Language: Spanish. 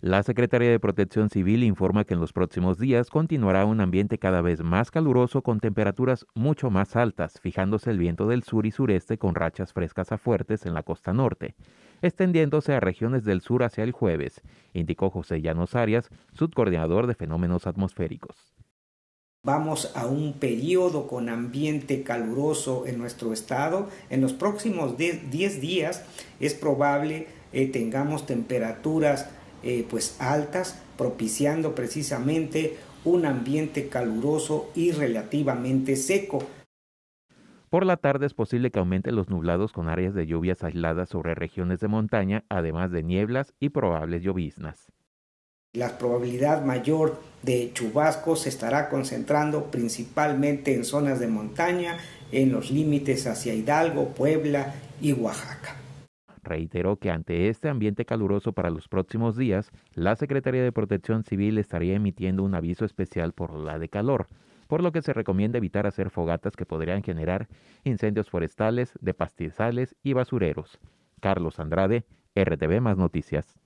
La Secretaría de Protección Civil informa que en los próximos días continuará un ambiente cada vez más caluroso con temperaturas mucho más altas, fijándose el viento del sur y sureste con rachas frescas a fuertes en la costa norte, extendiéndose a regiones del sur hacia el jueves, indicó José Llanos Arias, subcoordinador de fenómenos atmosféricos. Vamos a un periodo con ambiente caluroso en nuestro estado. En los próximos 10 días es probable que eh, tengamos temperaturas eh, pues altas, propiciando precisamente un ambiente caluroso y relativamente seco. Por la tarde es posible que aumenten los nublados con áreas de lluvias aisladas sobre regiones de montaña, además de nieblas y probables lloviznas. La probabilidad mayor de chubascos se estará concentrando principalmente en zonas de montaña, en los límites hacia Hidalgo, Puebla y Oaxaca reiteró que ante este ambiente caluroso para los próximos días, la Secretaría de Protección Civil estaría emitiendo un aviso especial por la de calor, por lo que se recomienda evitar hacer fogatas que podrían generar incendios forestales, de pastizales y basureros. Carlos Andrade, RTV Más Noticias.